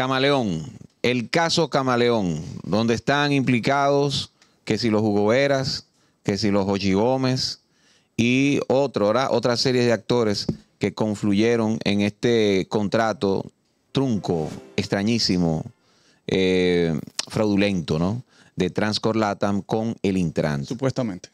Camaleón, el caso Camaleón, donde están implicados que si los Hugo Veras, que si los Ochi Gómez y otra serie de actores que confluyeron en este contrato trunco, extrañísimo, eh, fraudulento, ¿no? De Transcorlatam con el Intran. Supuestamente.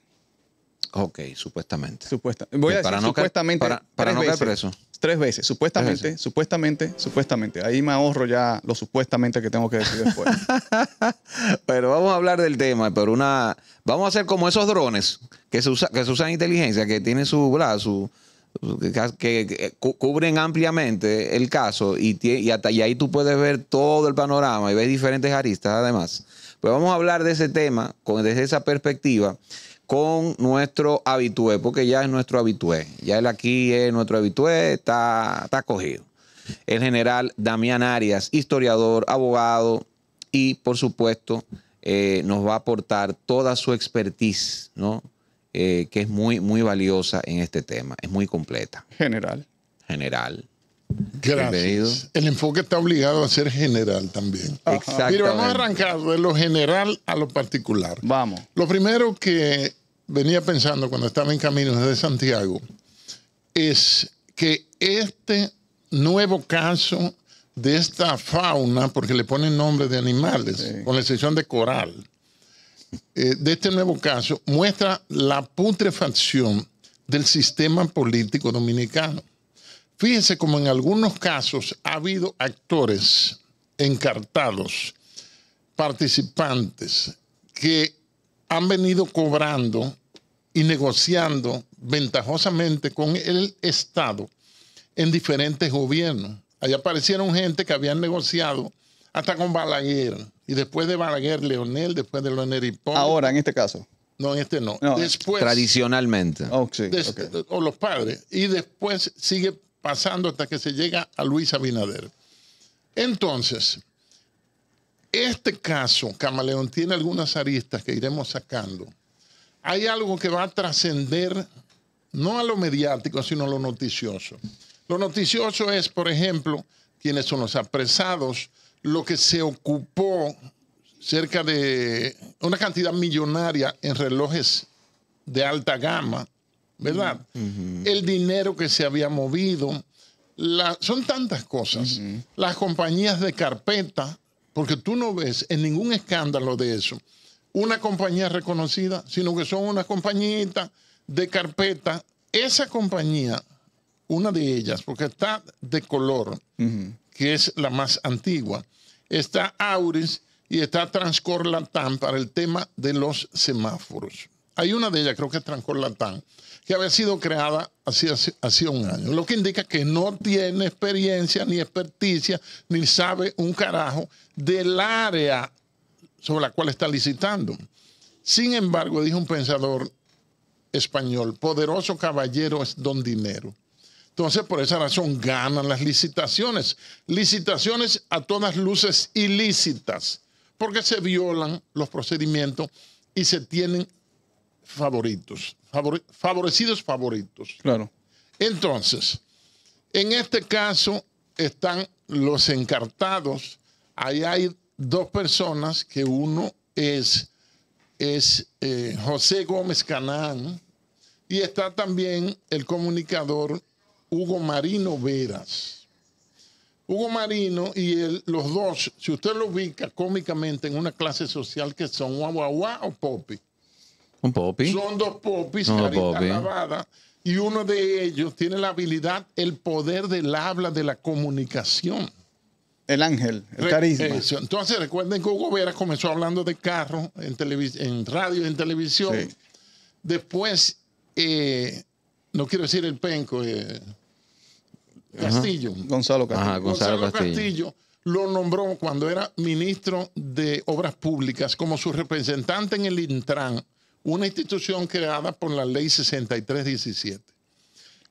Ok, supuestamente. Supuestamente. Voy a para no caer preso. Tres veces, supuestamente, supuestamente, supuestamente. Ahí me ahorro ya lo supuestamente que tengo que decir después. pero vamos a hablar del tema, pero una... Vamos a hacer como esos drones que se, que usan inteligencia, que tienen su... brazo, que, eh, cubren ampliamente el caso y, hasta, ahí tú puedes ver todo el panorama y ves diferentes aristas además. Pues vamos a hablar de ese tema con, desde esa perspectiva con nuestro habitué, porque ya es nuestro habitué. Ya él aquí es nuestro habitué, está, acogido. El general Damián Arias, historiador, abogado y, por supuesto, eh, nos va a aportar toda su expertise, ¿no? Eh, que es muy, muy valiosa en este tema, es muy completa. General. General. Gracias. El enfoque está obligado a ser general también. Exacto. Mira, vamos a arrancar de lo general a lo particular. Vamos. Lo primero que venía pensando cuando estaba en camino desde Santiago es que este nuevo caso de esta fauna, porque le ponen nombre de animales, con la excepción de coral, eh, de este nuevo caso, muestra la putrefacción del sistema político dominicano. Fíjense como en algunos casos ha habido actores encartados, participantes, que han venido cobrando y negociando ventajosamente con el Estado en diferentes gobiernos. Allá aparecieron gente que habían negociado hasta con Balaguer. Y después de Balaguer, Leonel, después de Leonel Ahora, en este caso. No, en este no. después. Tradicionalmente. Oh, o los padres. Y después sigue pasando hasta que se llega a Luis Abinader. Entonces, este caso, Camaleón, tiene algunas aristas que iremos sacando. Hay algo que va a trascender no a lo mediático, sino a lo noticioso. Lo noticioso es, por ejemplo, quiénes son los apresados, lo que se ocupó cerca de una cantidad millonaria en relojes de alta gama, ¿verdad? El dinero que se había movido, son tantas cosas. Las compañías de carpeta, porque tú no ves en ningún escándalo de eso una compañía reconocida, sino que son una compañita de carpeta. Esa compañía, una de ellas, porque está de color, que es la más antigua, está Auris y está Transcorlatán para el tema de los semáforos. Hay una de ellas, creo que es Transcorlatán, que había sido creada hace un año, lo que indica que no tiene experiencia ni experticia, ni sabe un carajo del área sobre la cual está licitando. Sin embargo, dijo un pensador español, poderoso caballero es don dinero. Entonces, por esa razón ganan las licitaciones. Licitaciones a todas luces ilícitas, porque se violan los procedimientos y se tienen favoritos, favorecidos favoritos. Claro. Entonces, en este caso están los encartados. Ahí hay dos personas que uno es, es eh, José Gómez Canán y está también el comunicador Hugo Marino Veras. Hugo Marino y los dos, si usted lo ubica cómicamente en una clase social que son guau o popi, son dos popis, lavada. Y uno de ellos tiene la habilidad, el poder del habla, de la comunicación. El ángel, el carisma. Entonces, recuerden que Hugo Vera comenzó hablando de carro en, radio y en televisión. Después, eh, no quiero decir el penco, eh, Castillo. Gonzalo Castillo. Gonzalo, Castillo lo nombró cuando era ministro de Obras Públicas como su representante en el Intran una institución creada por la ley 6317.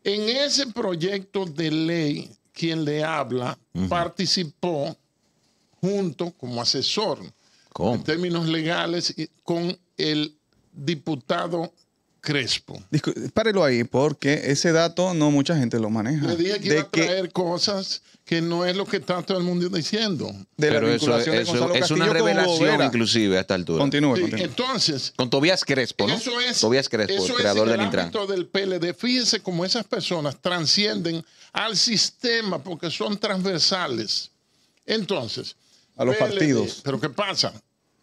En ese proyecto de ley, quien le habla participó junto como asesor en términos legales con el diputado Crespo. Dispárelo ahí, porque ese dato no mucha gente lo maneja. De que iba traer cosas que no es lo que está todo el mundo diciendo. De Pero eso, es una revelación inclusive a esta altura. Continúe, Entonces, con Tobias Crespo, ¿no? Eso es, Tobias Crespo, el creador del del PLD. Fíjense cómo esas personas transcienden al sistema porque son transversales. Entonces, a los partidos. Pero ¿qué pasa?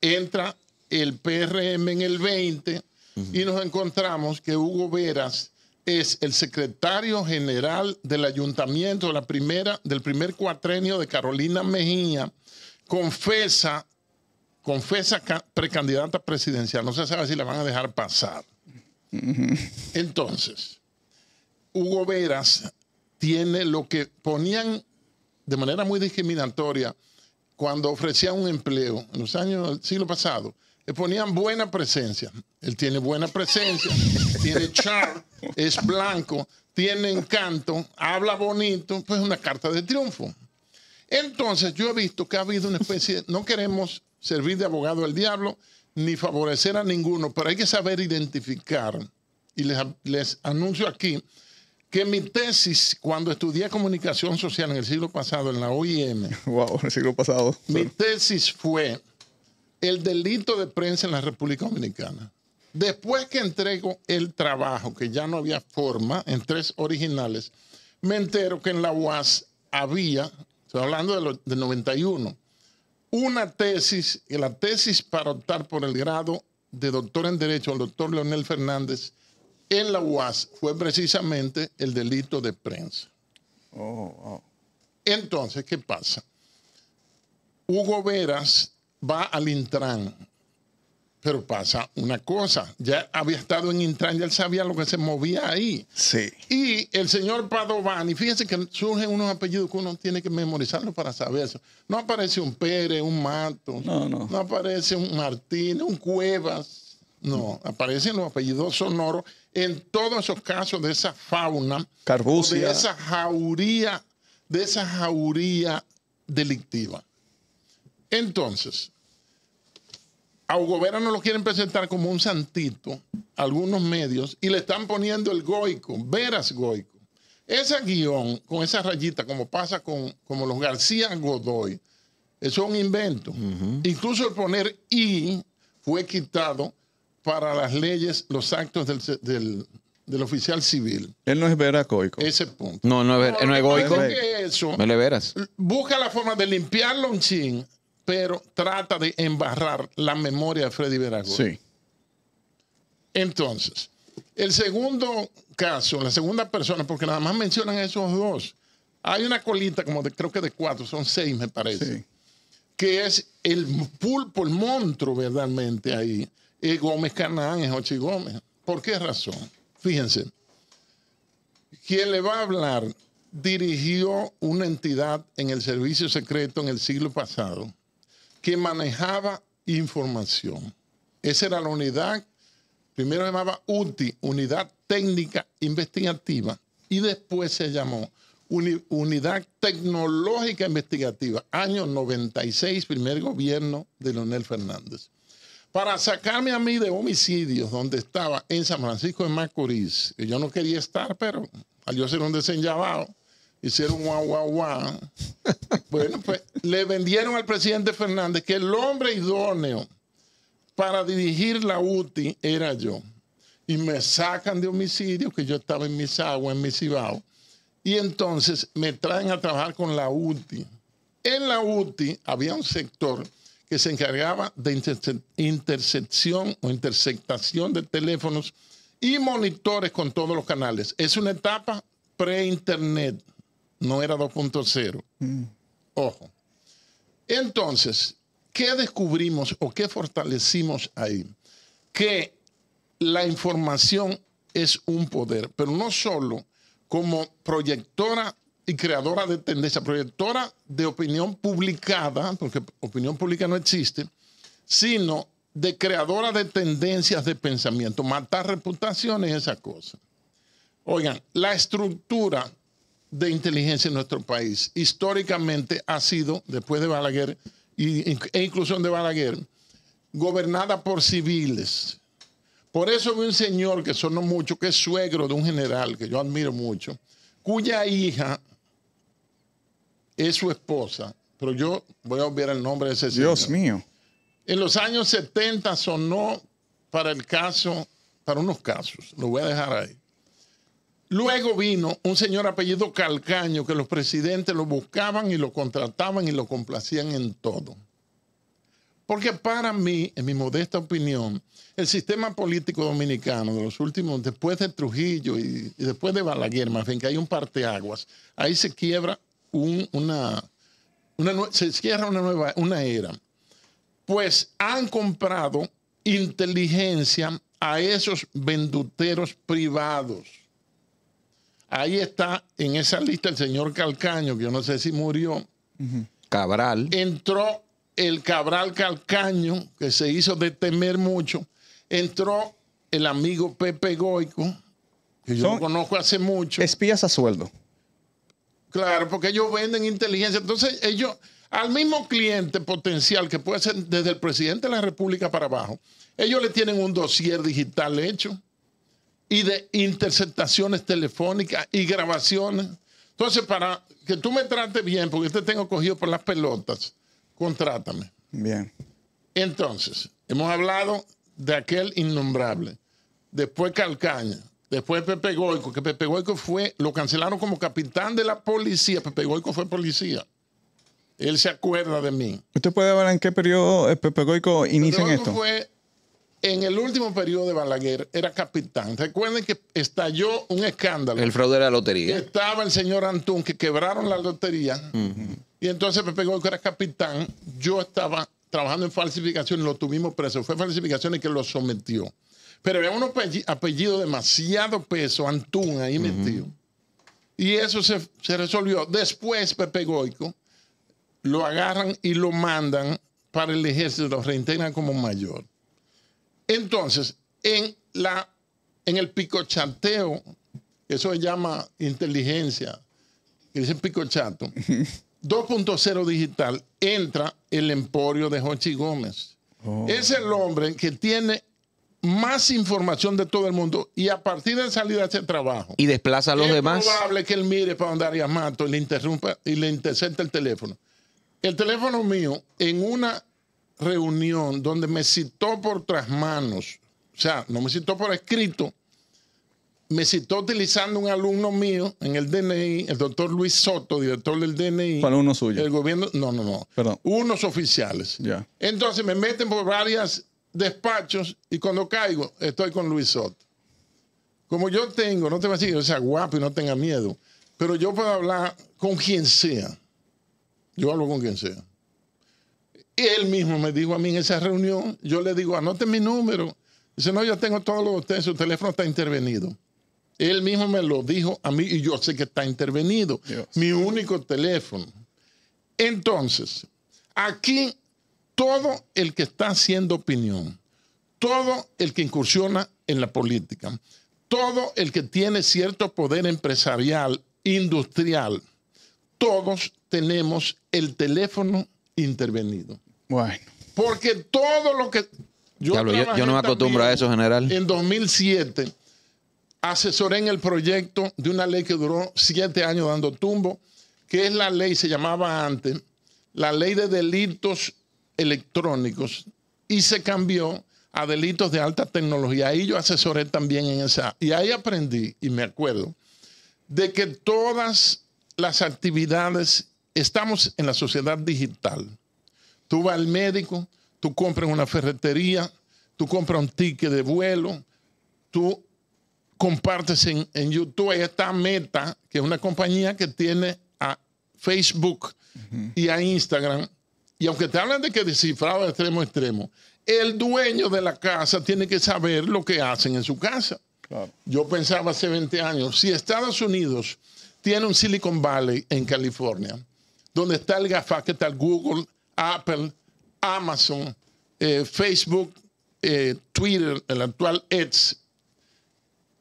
Entra el PRM en el 20 y nos encontramos que Hugo Veras es el secretario general del ayuntamiento la primera, del primer cuatrenio de Carolina Mejía, confesa, confesa precandidata presidencial. No se sabe si la van a dejar pasar. Entonces, Hugo Veras tiene lo que ponían de manera muy discriminatoria cuando ofrecía un empleo en los años del siglo pasado le ponían buena presencia. Él tiene buena presencia, tiene char, es blanco, tiene encanto, habla bonito, pues una carta de triunfo. Entonces yo he visto que ha habido una especie, de, no queremos servir de abogado al diablo ni favorecer a ninguno, pero hay que saber identificar. Y les, anuncio aquí que mi tesis, cuando estudié comunicación social en el siglo pasado, en la OIM, wow, en el siglo pasado, mi tesis fue el delito de prensa en la República Dominicana. Después que entrego el trabajo, que ya no había forma, en tres originales, me entero que en la UAS había, estoy hablando de, 91, una tesis, y la tesis para optar por el grado de doctor en Derecho al doctor Leonel Fernández en la UAS fue precisamente el delito de prensa. Oh, oh. Entonces, ¿qué pasa? Hugo Veras va al Intran. Pero pasa una cosa, ya había estado en Intran, ya él sabía lo que se movía ahí. Sí. Y el señor Padovani, fíjense que surgen unos apellidos que uno tiene que memorizarlos para saber eso. No aparece un Pérez, un Mato, no, no. no aparece un Martín, un Cuevas, no, aparecen los apellidos sonoros en todos esos casos de esa fauna, de esa jauría, de esa jauría delictiva. Entonces, a Hugo Vera no lo quieren presentar como un santito, algunos medios, y le están poniendo el goico, Veras goico. Ese guión, con esa rayita, como pasa con como los García Godoy, eso es un invento. Incluso el poner I fue quitado para las leyes, los actos del, oficial civil. Él no es goico. Ese punto. No, no es, no, es goico. le veras. Busca la forma de limpiarlo un chin pero trata de embarrar la memoria de Freddy Veracruz. Sí. Entonces, el segundo caso, la segunda persona, porque nada más mencionan esos dos. Hay una colita como de, creo que de cuatro, son seis me parece, que es el pulpo, el monstruo verdaderamente ahí. Es eh, Gómez Canán, es Ochi Gómez. ¿Por qué razón? Fíjense, quien le va a hablar dirigió una entidad en el servicio secreto en el siglo pasado que manejaba información. Esa era la unidad, primero se llamaba UTI, Unidad Técnica Investigativa, y después se llamó Unidad Tecnológica Investigativa, año 96, primer gobierno de Leonel Fernández. Para sacarme a mí de homicidios, donde estaba en San Francisco de Macorís, yo no quería estar, pero al yo ser un desenllavado, hicieron guau, guau, guau. Bueno, pues le vendieron al presidente Fernández que el hombre idóneo para dirigir la UTI era yo. Y me sacan de homicidio, que yo estaba en mis aguas, en mi Cibao. Y entonces me traen a trabajar con la UTI. En la UTI había un sector que se encargaba de intercepción o interceptación de teléfonos y monitores con todos los canales. Es una etapa pre-internet no era 2.0. Mm. Ojo. Entonces, ¿qué descubrimos o qué fortalecimos ahí? Que la información es un poder, pero no solo como proyectora y creadora de tendencia, proyectora de opinión publicada, porque opinión pública no existe, sino de creadora de tendencias de pensamiento. Matar reputaciones esa cosa. Oigan, la estructura de inteligencia en nuestro país. Históricamente ha sido, después de Balaguer e inclusión de Balaguer, gobernada por civiles. Por eso vi un señor que sonó mucho, que es suegro de un general que yo admiro mucho, cuya hija es su esposa, pero yo voy a obviar el nombre de ese señor. Dios mío. En los años 70 sonó para el caso, para unos casos, lo voy a dejar ahí. Luego vino un señor apellido Calcaño que los presidentes lo buscaban y lo contrataban y lo complacían en todo. Porque para mí, en mi modesta opinión, el sistema político dominicano de los últimos, después de Trujillo y, después de Balaguer, más bien que hay un parteaguas, ahí se quiebra una, se cierra una nueva una era. Pues han comprado inteligencia a esos venduteros privados Ahí está en esa lista el señor Calcaño, que yo no sé si murió. Cabral. Entró el Cabral Calcaño, que se hizo de temer mucho. Entró el amigo Pepe Goico, que yo conozco hace mucho. Espías a sueldo. Claro, porque ellos venden inteligencia. Entonces, ellos, al mismo cliente potencial que puede ser desde el presidente de la República para abajo, ellos le tienen un dossier digital hecho y de interceptaciones telefónicas y grabaciones. Entonces, para que tú me trates bien, porque te tengo cogido por las pelotas, contrátame. Bien. Entonces, hemos hablado de aquel innombrable, después Calcaña, después Pepe Goico, que Pepe Goico fue, lo cancelaron como capitán de la policía, Pepe Goico fue policía. Él se acuerda de mí. ¿Usted puede hablar en qué periodo eh, Pepe Goico inicia en esto? fue en el último periodo de Balaguer era capitán. Recuerden que estalló un escándalo. El fraude de la lotería. Estaba el señor Antún, que quebraron la lotería. Y entonces Pepe Goico era capitán. Yo estaba trabajando en falsificación, lo tuvimos preso. Fue falsificación y que lo sometió. Pero había un apellido demasiado peso, Antún, ahí metido. Y eso se, resolvió. Después Pepe Goico lo agarran y lo mandan para el ejército, lo reintegran como mayor. Entonces, en, la, en el picochateo, eso se llama inteligencia, que dicen picochato, 2.0 digital, entra el emporio de Jochi Gómez. Oh. Es el hombre que tiene más información de todo el mundo y a partir de salir a ese trabajo. Y desplaza a los demás. Es probable que él mire para donde Arias Mato y le interrumpa y le intercepte el teléfono. El teléfono mío, en una reunión donde me citó por tras manos, o sea, no me citó por escrito, me citó utilizando un alumno mío en el DNI, el doctor Luis Soto, director del DNI. Para uno suyo. El gobierno, no, no, no. Perdón. Unos oficiales. Ya. Entonces me meten por varios despachos y cuando caigo estoy con Luis Soto. Como yo tengo, no te vas a decir, o sea, guapo y no tenga miedo, pero yo puedo hablar con quien sea. Yo hablo con quien sea él mismo me dijo a mí en esa reunión, yo le digo, anote mi número. Dice, no, yo tengo todos los ustedes, su teléfono está intervenido. Él mismo me lo dijo a mí y yo sé que está intervenido. Mi único teléfono. Entonces, aquí todo el que está haciendo opinión, todo el que incursiona en la política, todo el que tiene cierto poder empresarial, industrial, todos tenemos el teléfono intervenido. Bueno. Porque todo lo que... Yo, no me acostumbro a eso, general. En 2007 asesoré en el proyecto de una ley que duró siete años dando tumbo, que es la ley, se llamaba antes, la ley de delitos electrónicos, y se cambió a delitos de alta tecnología. Ahí yo asesoré también en esa. Y ahí aprendí, y me acuerdo, de que todas las actividades estamos en la sociedad digital. Tú vas al médico, tú compras una ferretería, tú compras un ticket de vuelo, tú compartes en, YouTube. esta Meta, que es una compañía que tiene a Facebook y a Instagram. Y aunque te hablan de que descifrado de extremo a extremo, el dueño de la casa tiene que saber lo que hacen en su casa. Yo pensaba hace 20 años, si Estados Unidos tiene un Silicon Valley en California, donde está el GAFA, que tal Google, Apple, Amazon, eh, Facebook, eh, Twitter, el actual Eds,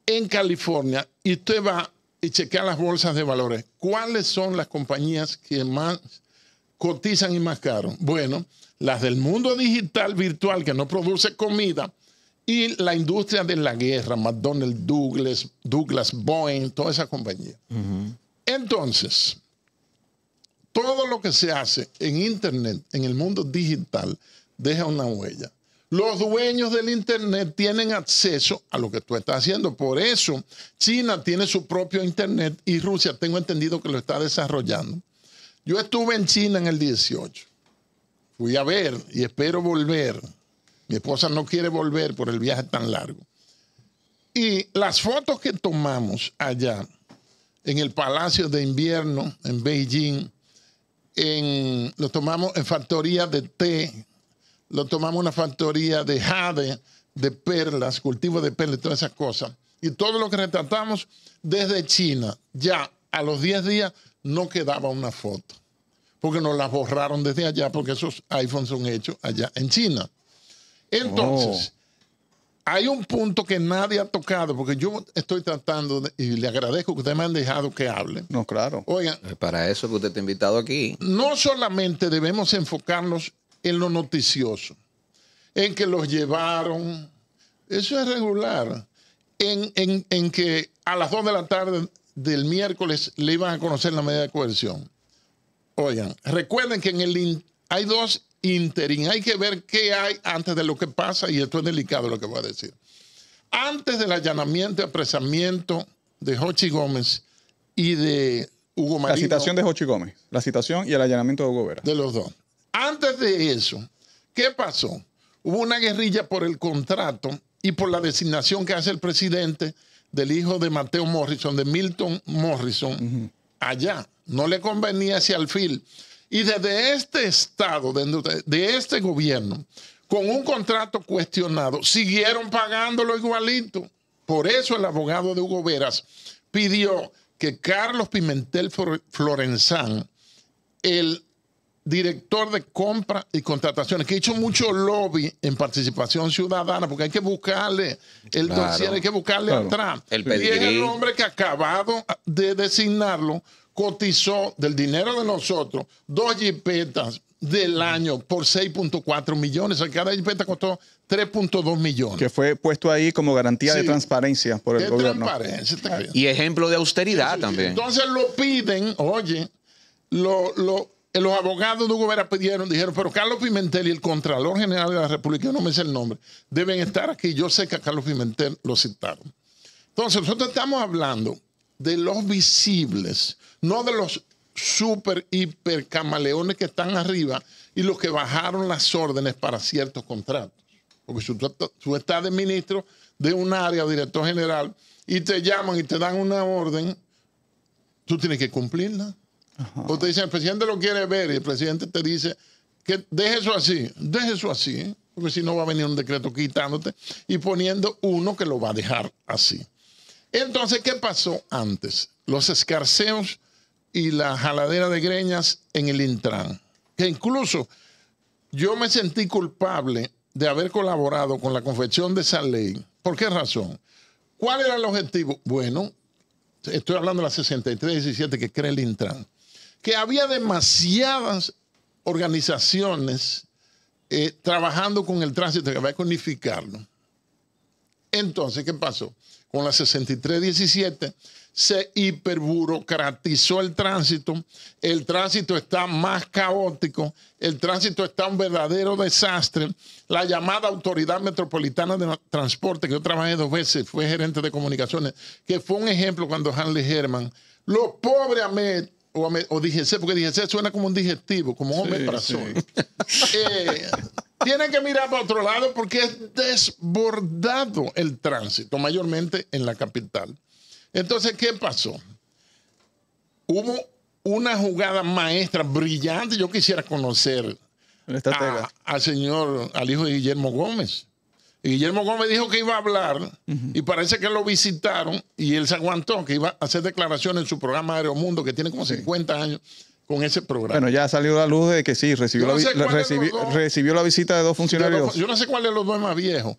en California, y usted va y chequea las bolsas de valores. ¿Cuáles son las compañías que más cotizan y más caro? Bueno, las del mundo digital virtual que no produce comida y la industria de la guerra, McDonnell Douglas, Douglas Boeing, toda esa compañía. Entonces, todo lo que se hace en Internet, en el mundo digital, deja una huella. Los dueños del Internet tienen acceso a lo que tú estás haciendo. Por eso China tiene su propio Internet y Rusia, tengo entendido que lo está desarrollando. Yo estuve en China en el 18. Fui a ver y espero volver. Mi esposa no quiere volver por el viaje tan largo. Y las fotos que tomamos allá, en el Palacio de Invierno, en Beijing, en, lo tomamos en factoría de té, lo tomamos en una factoría de jade, de perlas, cultivo de perlas, todas esas cosas. Y todo lo que retratamos desde China, ya a los 10 días no quedaba una foto, porque nos la borraron desde allá, porque esos iPhones son hechos allá en China. Entonces, oh hay un punto que nadie ha tocado, porque yo estoy tratando, y le agradezco que ustedes me han dejado que hable. No, claro. Oigan. Para eso que usted está ha invitado aquí. No solamente debemos enfocarnos en lo noticioso, en que los llevaron, eso es regular, en, que a las 2 de la tarde del miércoles le iban a conocer la medida de coerción. Oigan, recuerden que en el hay dos interín. Hay que ver qué hay antes de lo que pasa, y esto es delicado lo que voy a decir. Antes del allanamiento y apresamiento de Jochi Gómez y de Hugo Marino. La citación de Jochi Gómez, la citación y el allanamiento de Hugo Vera. De los dos. Antes de eso, ¿qué pasó? Hubo una guerrilla por el contrato y por la designación que hace el presidente del hijo de Mateo Morrison, de Milton Morrison, allá. No le convenía ese alfil y desde este Estado, de, este gobierno, con un contrato cuestionado, siguieron pagándolo igualito. Por eso el abogado de Hugo Veras pidió que Carlos Pimentel Florenzán, el director de compra y contrataciones, que ha hecho mucho lobby en participación ciudadana, porque hay que buscarle el dossier, hay que buscarle a Trump. El y el hombre que ha acabado de designarlo cotizó del dinero de nosotros dos jipetas del año por 6.4 millones. O cada jipeta costó 3.2 millones. Que fue puesto ahí como garantía de transparencia por el gobierno. Y ejemplo de austeridad también. Entonces lo piden, oye, lo, los abogados de Gobera pidieron, dijeron, pero Carlos Pimentel y el Contralor General de la República, no me sé el nombre, deben estar aquí. Yo sé que a Carlos Pimentel lo citaron. Entonces, nosotros estamos hablando de los visibles, no de los super, hiper camaleones que están arriba y los que bajaron las órdenes para ciertos contratos. Porque si tú, estás de ministro de un área, director general, y te llaman y te dan una orden, tú tienes que cumplirla. O te dicen, el presidente lo quiere ver y el presidente te dice que deje eso así, deje eso así, porque si no va a venir un decreto quitándote y poniendo uno que lo va a dejar así. Entonces, ¿qué pasó antes? Los escarceos y la jaladera de greñas en el Intran. Que incluso yo me sentí culpable de haber colaborado con la confección de esa ley. ¿Por qué razón? ¿Cuál era el objetivo? Bueno, estoy hablando de la 6317 que cree el Intran, que había demasiadas organizaciones eh, trabajando con el tránsito que había que unificarlo. Entonces, ¿qué pasó? con la 6317, se hiperburocratizó el tránsito, el tránsito está más caótico, el tránsito está un verdadero desastre. La llamada Autoridad Metropolitana de Transporte, que yo trabajé dos veces, fue gerente de comunicaciones, que fue un ejemplo cuando Hanley Herman, lo pobres Ahmed o, o DGC, porque DGC suena como un digestivo, como un hombre para eh, tienen que mirar para otro lado porque es desbordado el tránsito, mayormente en la capital. Entonces, ¿qué pasó? Hubo una jugada maestra brillante. Yo quisiera conocer al señor, al hijo de Guillermo Gómez. Guillermo Gómez dijo que iba a hablar y parece que lo visitaron y él se aguantó, que iba a hacer declaraciones en su programa Aeromundo, que tiene como 50 años con ese programa. Bueno, ya salió la luz de que sí, recibió, la, recibió, la visita de dos funcionarios. yo no sé cuál de los dos más viejos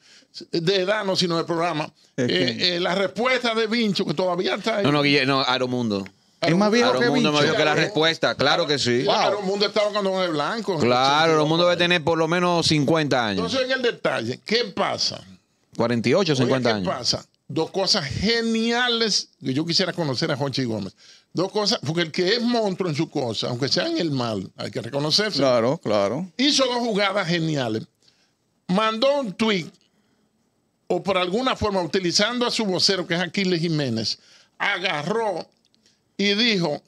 de edad, no, sino de programa. Eh, eh, la respuesta de Vincho, que todavía está ahí. No, no, Guillermo, no, Aeromundo. Es más viejo que mundo que la respuesta, claro que sí. Claro, el mundo estaba cuando blanco. Claro, el mundo debe tener por lo menos 50 años. Entonces, en el detalle, ¿qué pasa? 48, 50 años. ¿Qué pasa? Dos cosas geniales que yo quisiera conocer a Juanchi Gómez. Dos cosas, porque el que es monstruo en su cosa, aunque sea en el mal, hay que reconocerse. Claro, claro. Hizo dos jugadas geniales. Mandó un tweet o por alguna forma, utilizando a su vocero, que es Aquiles Jiménez, agarró y dijo,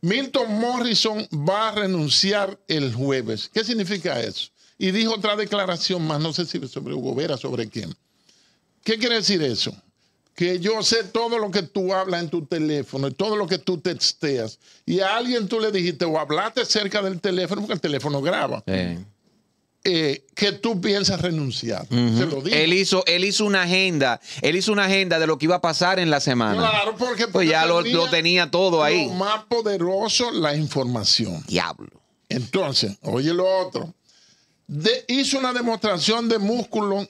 Milton Morrison va a renunciar el jueves. ¿Qué significa eso? Y dijo otra declaración más, no sé si sobre Hugo Vera, sobre quién. ¿Qué quiere decir eso? Que yo sé todo lo que tú hablas en tu teléfono todo lo que tú texteas. Y a alguien tú le dijiste o hablaste cerca del teléfono, porque el teléfono graba. Sí. Eh, que tú piensas renunciar. Él hizo, él hizo una agenda, él hizo una agenda de lo que iba a pasar en la semana. Claro, porque, pues ya lo, tenía todo ahí. Lo más poderoso, la información. Diablo. Entonces, oye lo otro. hizo una demostración de músculo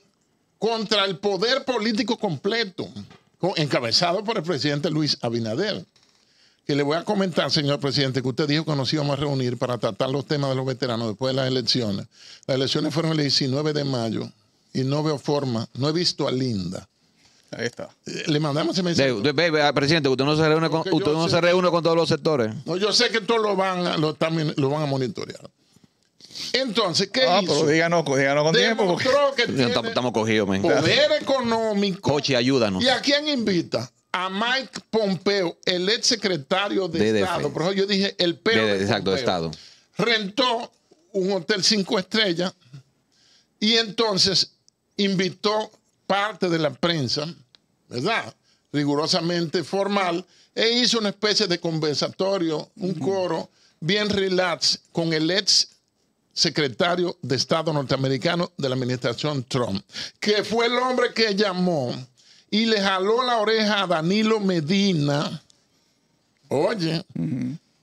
contra el poder político completo, encabezado por el presidente Luis Abinader que le voy a comentar, señor presidente, que usted dijo que nos íbamos a reunir para tratar los temas de los veteranos después de las elecciones. Las elecciones fueron el 19 de mayo y no veo forma, no he visto a Linda. Ahí está. Eh, le mandamos ese mensaje. Ah, presidente, usted no se reúne con, usted no se reúne con todos los sectores. No, yo sé que todos lo van, a, también, lo van a monitorear. Entonces, ¿qué ah, hizo? Pero díganos, díganos con tiempo. Que estamos cogidos, man. Poder económico. Coche, ayúdanos. ¿Y a quién invita? a Mike Pompeo, el ex secretario de, Estado, por eso yo dije el perro, Estado. rentó un hotel cinco estrellas y entonces invitó parte de la prensa, ¿verdad? Rigurosamente formal, e hizo una especie de conversatorio, un coro bien relax con el ex secretario de Estado norteamericano de la administración Trump, que fue el hombre que llamó y le jaló la oreja a Danilo Medina. Oye,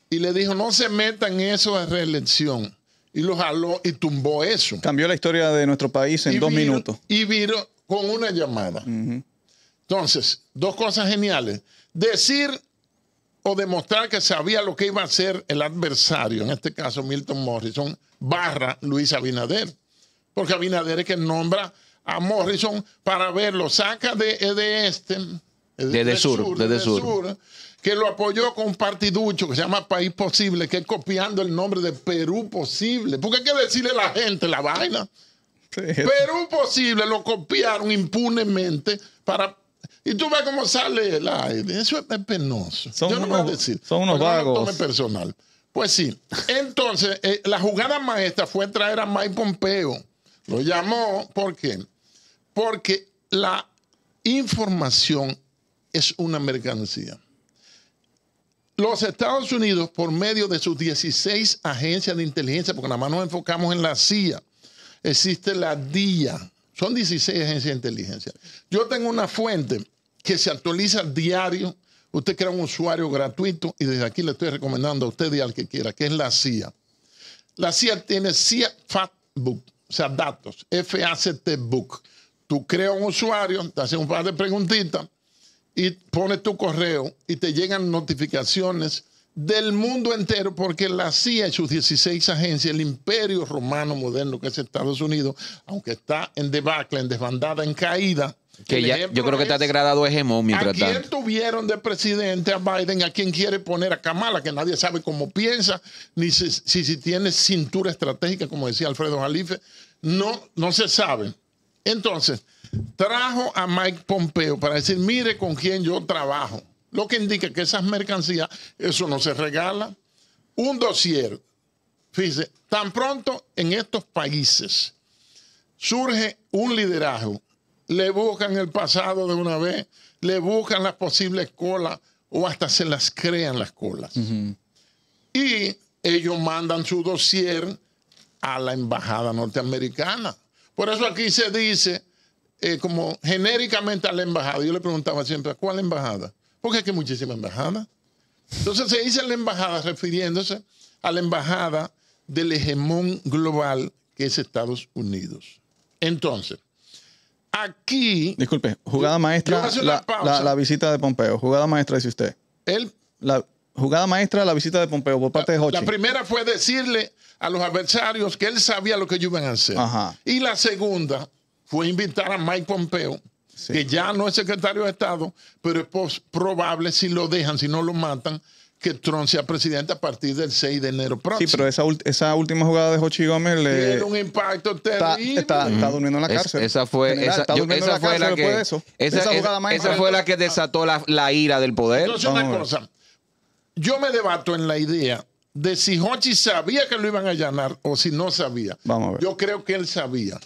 y le dijo, no se metan en eso de reelección. Y lo jaló y tumbó eso. Cambió la historia de nuestro país en dos minutos. Y vino con una llamada. Entonces, dos cosas geniales. Decir o demostrar que sabía lo que iba a hacer el adversario, en este caso Milton Morrison, barra Luis Abinader. Porque Abinader es quien nombra a Morrison para verlo. Saca de, eh, de este. Eh, de sur, sur, que lo apoyó con un partiducho que se llama País Posible, que es copiando el nombre de Perú Posible. Porque hay que decirle a la gente la vaina. Perú Posible lo copiaron impunemente para y tú ves cómo sale el aire. Eso es penoso. Son Yo unos, Son unos vagos. personal. Pues sí. Entonces, eh, la jugada maestra fue traer a Mike Pompeo. Lo llamó, porque... qué? Porque la información es una mercancía. Los Estados Unidos, por medio de sus 16 agencias de inteligencia, porque nada más nos enfocamos en la CIA, existe la DIA. Son 16 agencias de inteligencia. Yo tengo una fuente que se actualiza diario. Usted crea un usuario gratuito y desde aquí le estoy recomendando a usted y al que quiera, que es la CIA. La CIA tiene CIA Factbook, o sea, datos, FACT Book tú creas un usuario, te haces un par de preguntitas y pones tu correo y te llegan notificaciones del mundo entero, porque la CIA y sus 16 agencias, el imperio romano moderno que es Estados Unidos, aunque está en debacle, en desbandada, en caída. Que yo creo que está degradado hegemón mientras tanto. ¿A tuvieron de presidente a Biden? ¿A quien quiere poner a Kamala? Que nadie sabe cómo piensa, ni si, si, tiene cintura estratégica, como decía Alfredo Jalife. No, no se sabe. Entonces, trajo a Mike Pompeo para decir, mire con quién yo trabajo. Lo que indica que esas mercancías, eso no se regala. Un dossier, fíjese, tan pronto en estos países surge un liderazgo, le buscan el pasado de una vez, le buscan las posibles colas o hasta se las crean las colas. Y ellos mandan su dossier a la embajada norteamericana por eso aquí se dice, eh, como genéricamente a la embajada, yo le preguntaba siempre, ¿a cuál embajada? Porque es hay muchísimas embajadas. Entonces se dice la embajada refiriéndose a la embajada del hegemón global que es Estados Unidos. Entonces, aquí... Disculpe, jugada maestra, la, visita de Pompeo, jugada maestra, dice usted. Él... La, jugada maestra la visita de Pompeo por parte de Hochi. La primera fue decirle a los adversarios que él sabía lo que iban a hacer. Y la segunda fue invitar a Mike Pompeo, que ya no es secretario de Estado, pero es probable si lo dejan, si no lo matan, que Trump sea presidente a partir del 6 de enero próximo. Sí, pero esa, última jugada de Hochi Gómez le... Tiene un impacto terrible. Está, durmiendo en la cárcel. esa fue, la que... Esa, fue la que desató la, ira del poder. Entonces, una cosa yo me debato en la idea de si Hochi sabía que lo iban a allanar o si no sabía. Vamos Yo creo que él sabía.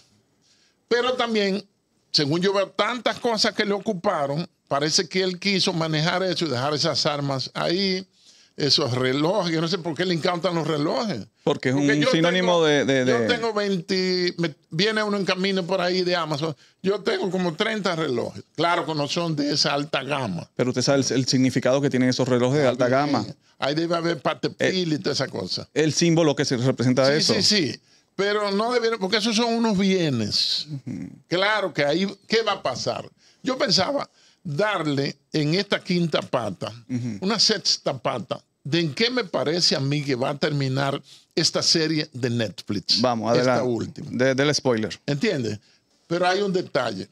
Pero también, según yo veo tantas cosas que le ocuparon, parece que él quiso manejar eso y dejar esas armas ahí esos relojes. Yo no sé por qué le encantan los relojes. Porque es un sinónimo de, Yo tengo 20. viene uno en camino por ahí de Amazon. Yo tengo como 30 relojes. Claro que no son de esa alta gama. Pero usted sabe el, significado que tienen esos relojes de alta gama. Ahí debe haber parte eh, pila y toda esa cosa. El símbolo que se representa eso. Sí, sí, sí. Pero no debieron, porque esos son unos bienes. Claro que ahí, ¿qué va a pasar? Yo pensaba darle en esta quinta pata, una sexta pata, de en qué me parece a mí que va a terminar esta serie de Netflix. Vamos, adelante. Esta última. del spoiler. ¿Entiendes? Pero hay un detalle.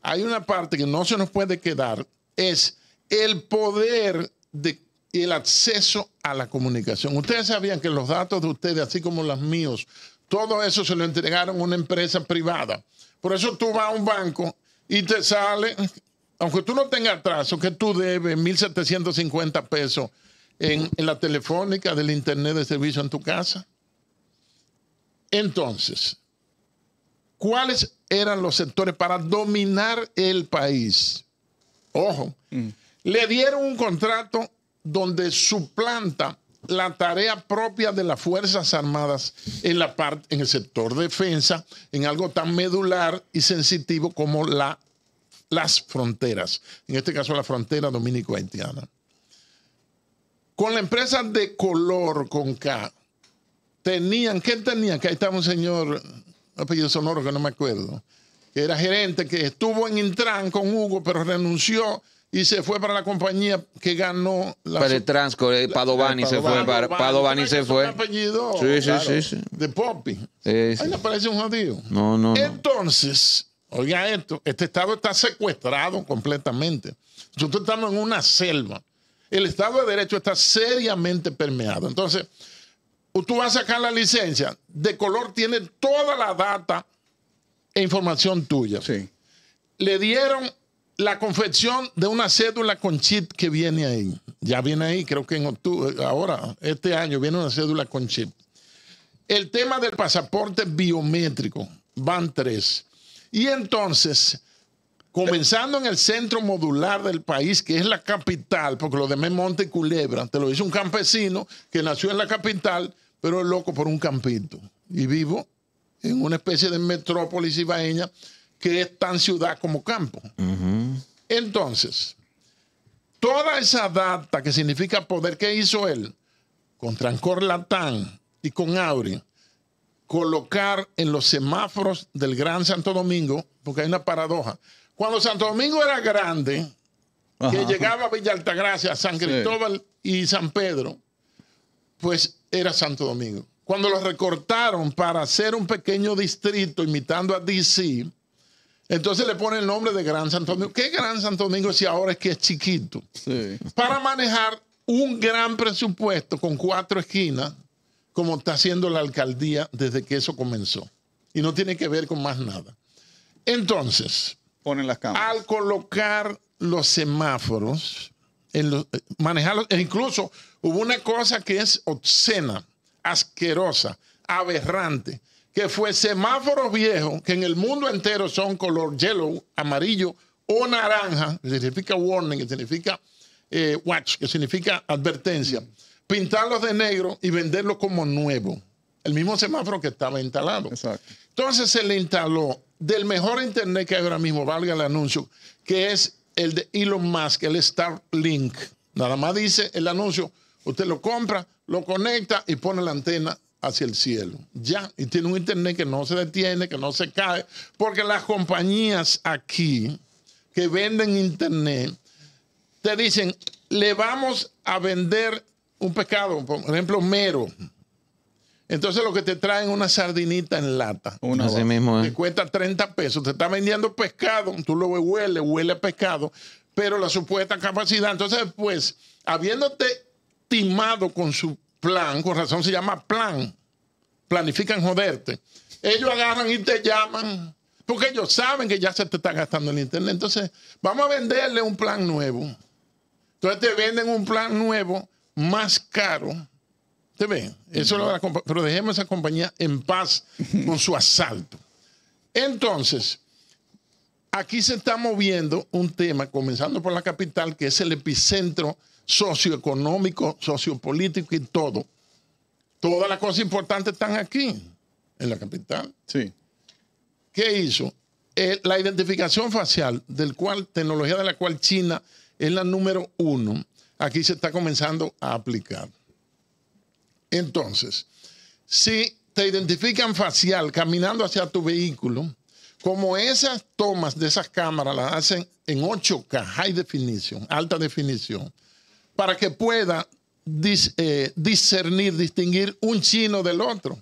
Hay una parte que no se nos puede quedar, es el poder de el acceso a la comunicación. Ustedes sabían que los datos de ustedes, así como los míos, todo eso se lo entregaron a una empresa privada. Por eso tú vas a un banco y te sale, aunque tú no tengas atraso, que tú debes 1.750 pesos en, la telefónica del Internet de servicio en tu casa. Entonces, ¿cuáles eran los sectores para dominar el país? Ojo, mm. le dieron un contrato donde su planta la tarea propia de las Fuerzas Armadas en, la en el sector defensa, en algo tan medular y sensitivo como la, las fronteras, en este caso la frontera dominico-haitiana. Con la empresa de color, con K, tenían, ¿qué tenían? Que ahí estaba un señor, apellido sonoro que no me acuerdo, que era gerente, que estuvo en Intran con Hugo, pero renunció y se fue para la compañía que ganó la para el Transco, eh, eh, Padovani, se fue para Padovani, se fue. Apellido, sí, sí, sí, sí, De Poppy. Ahí le parece un jodido. No, no. Entonces, oiga esto, este estado está secuestrado completamente. Nosotros estamos en una selva. El estado de derecho está seriamente permeado. Entonces, tú vas a sacar la licencia. De color tiene toda la data e información tuya. Sí. Le dieron la confección de una cédula con chip que viene ahí. Ya viene ahí, creo que en octubre, ahora, este año, viene una cédula con chip. El tema del pasaporte biométrico, van tres. Y entonces, comenzando en el centro modular del país, que es la capital, porque lo demás Monte y Culebra, te lo hizo un campesino que nació en la capital, pero es loco por un campito. Y vivo en una especie de metrópolis ibaeña que es tan ciudad como campo. Entonces, toda esa data que significa poder que hizo él con Trancor Latán y con Auri, colocar en los semáforos del Gran Santo Domingo, porque hay una paradoja. Cuando Santo Domingo era grande, que llegaba a Villa Altagracia, San Cristóbal y San Pedro, pues era Santo Domingo. Cuando lo recortaron para hacer un pequeño distrito imitando a DC, entonces le pone el nombre de Gran Santo Domingo. ¿Qué Gran Santo Domingo si ahora es que es chiquito? Sí. Para manejar un gran presupuesto con cuatro esquinas, como está haciendo la alcaldía desde que eso comenzó. Y no tiene que ver con más nada. Entonces, las al colocar los semáforos, en eh, manejarlos, e incluso hubo una cosa que es obscena, asquerosa, aberrante fue semáforos viejos, que en el mundo entero son color yellow, amarillo o naranja, que significa warning, que significa eh, watch, que significa advertencia, pintarlos de negro y venderlos como nuevo. El mismo semáforo que estaba instalado. Exacto. Entonces se le instaló del mejor internet que hay ahora mismo, valga el anuncio, que es el de Elon Musk, el Starlink. Nada más dice el anuncio, usted lo compra, lo conecta y pone la antena hacia el cielo. Ya, y tiene un Internet que no se detiene, que no se cae, porque las compañías aquí que venden Internet te dicen, le vamos a vender un pescado, por ejemplo, mero. Entonces lo que te traen una sardinita en lata. Una así mismo. ¿eh? cuesta 30 pesos. Te está vendiendo pescado. Tú lo huele, huele a pescado. Pero la supuesta capacidad. Entonces, pues, habiéndote timado con su plan, con razón se llama plan. Planifican joderte. Ellos agarran y te llaman, porque ellos saben que ya se te está gastando el internet. Entonces, vamos a venderle un plan nuevo. Entonces te venden un plan nuevo más caro. ¿Te ven? Eso lo Pero dejemos a esa compañía en paz con su asalto. Entonces, aquí se está moviendo un tema, comenzando por la capital, que es el epicentro socioeconómico, sociopolítico y todo. Todas las cosas importantes están aquí, en la capital. Sí. ¿Qué hizo? Eh, la identificación facial, del cual, tecnología de la cual China es la número uno, aquí se está comenzando a aplicar. Entonces, si te identifican facial caminando hacia tu vehículo, como esas tomas de esas cámaras las hacen en 8K, high definición alta definición, para que pueda eh, discernir, distinguir un chino del otro.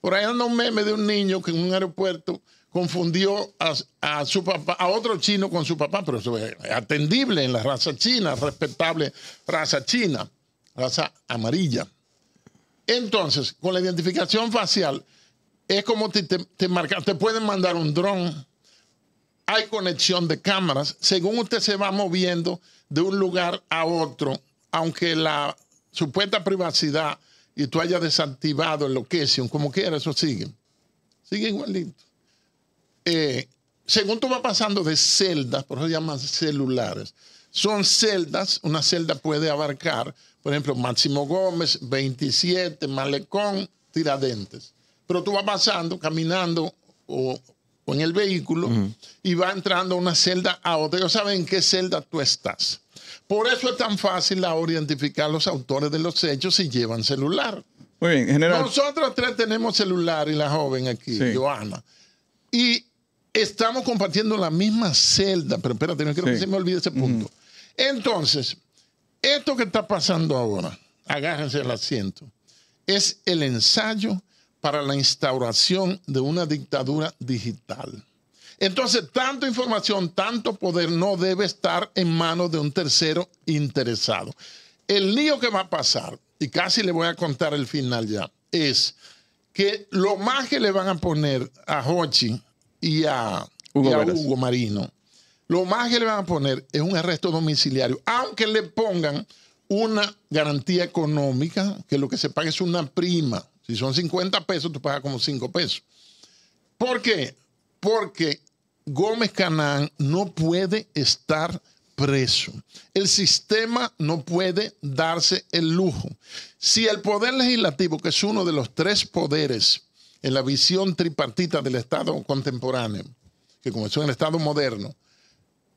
Por ahí anda un meme de un niño que en un aeropuerto confundió a, su papá, a otro chino con su papá, pero eso es atendible en la raza china, respetable raza china, raza amarilla. Entonces, con la identificación facial, es como te, te pueden mandar un dron, hay conexión de cámaras, según usted se va moviendo de un lugar a otro, aunque la supuesta privacidad y tú hayas desactivado el location, como quiera, eso sigue. Sigue igualito. Eh, según tú vas pasando de celdas, por eso se llaman celulares, son celdas, una celda puede abarcar, por ejemplo, Máximo Gómez, 27, Malecón, Tiradentes. Pero tú vas pasando, caminando o, en el vehículo y va entrando a una celda a otra. Yo saben en qué celda tú estás. Por eso es tan fácil ahora identificar los autores de los hechos si llevan celular. Muy bien, general. Nosotros tres tenemos celular y la joven aquí, Joana. Y estamos compartiendo la misma celda, pero espérate, no quiero que se me olvide ese punto. Entonces, esto que está pasando ahora, agárrense el asiento, es el ensayo para la instauración de una dictadura digital. Entonces, tanta información, tanto poder no debe estar en manos de un tercero interesado. El lío que va a pasar, y casi le voy a contar el final ya, es que lo más que le van a poner a Hochi y a Hugo, Marino, lo más que le van a poner es un arresto domiciliario, aunque le pongan una garantía económica, que lo que se paga es una prima. Si son 50 pesos, tú pagas como 5 pesos. ¿Por qué? Porque Gómez Canán no puede estar preso. El sistema no puede darse el lujo. Si el poder legislativo, que es uno de los tres poderes en la visión tripartita del Estado contemporáneo, que comenzó en el Estado moderno,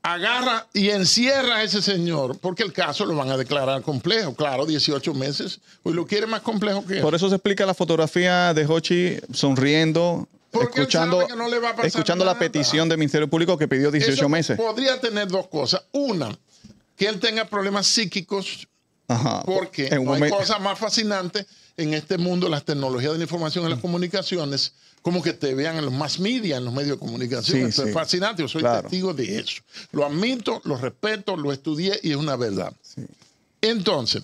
agarra y encierra a ese señor, porque el caso lo van a declarar complejo. Claro, 18 meses, hoy lo quiere más complejo que... Por eso se explica la fotografía de Hochi sonriendo escuchando, no escuchando la petición del Ministerio Público que pidió 18 meses. Podría tener dos cosas. Una, que él tenga problemas psíquicos, porque en cosa más fascinante en este mundo, las tecnologías de la información y las comunicaciones, como que te vean en los más media, en los medios de comunicación. Sí, Es fascinante, yo soy testigo de eso. Lo admito, lo respeto, lo estudié y es una verdad. Entonces,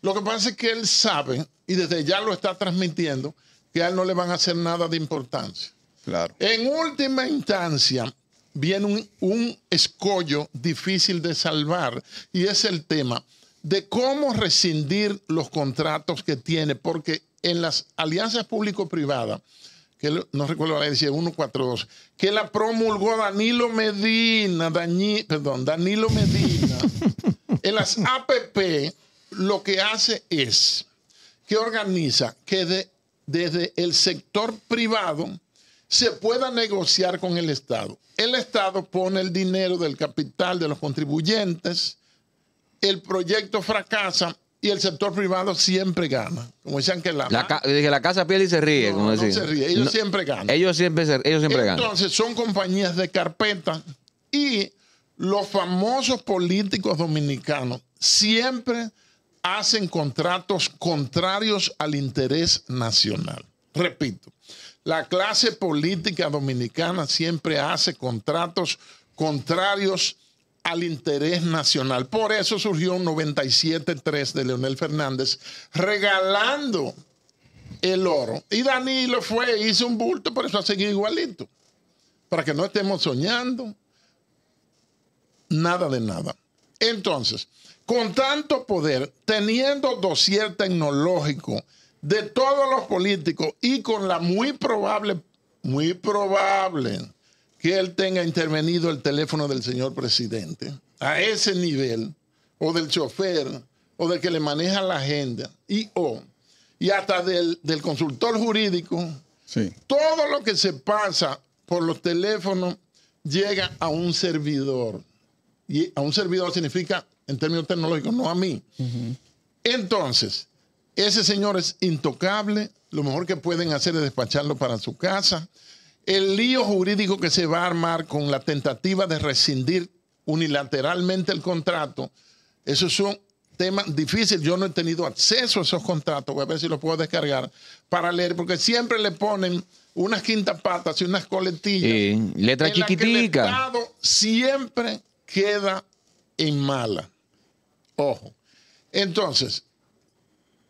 lo que pasa es que él sabe, y desde ya lo está transmitiendo, que a él no le van a hacer nada de importancia. Claro. En última instancia, viene un, escollo difícil de salvar y es el tema de cómo rescindir los contratos que tiene, porque en las alianzas público-privadas, que no recuerdo la ley, decía 142, que la promulgó Danilo Medina, perdón, Danilo Medina, en las APP lo que hace es que organiza que de desde el sector privado se pueda negociar con el Estado. El Estado pone el dinero del capital de los contribuyentes, el proyecto fracasa y el sector privado siempre gana. Como decían que la... casa piel y se ríe, se ríe, ellos siempre ganan. ellos siempre ganan. Entonces son compañías de carpeta y los famosos políticos dominicanos siempre hacen contratos contrarios al interés nacional. Repito, la clase política dominicana siempre hace contratos contrarios al interés nacional. Por eso surgió un 97-3 de Leonel Fernández regalando el oro. Y Danilo fue, hizo un bulto, por eso ha seguido igualito. Para que no estemos soñando nada de nada. Entonces, con tanto poder, teniendo dosier tecnológico de todos los políticos y con la muy probable, muy probable que él tenga intervenido el teléfono del señor presidente a ese nivel, o del chofer, o del que le maneja la agenda, y o, y hasta del, del consultor jurídico, sí. todo lo que se pasa por los teléfonos llega a un servidor. Y a un servidor significa en términos tecnológicos, no a mí. Entonces, ese señor es intocable, lo mejor que pueden hacer es despacharlo para su casa. El lío jurídico que se va a armar con la tentativa de rescindir unilateralmente el contrato, eso es un tema difícil. Yo no he tenido acceso a esos contratos, voy a ver si los puedo descargar para leer, porque siempre le ponen unas quintas patas y unas coletillas. letra chiquitica. el Estado siempre queda en mala. Ojo. Entonces,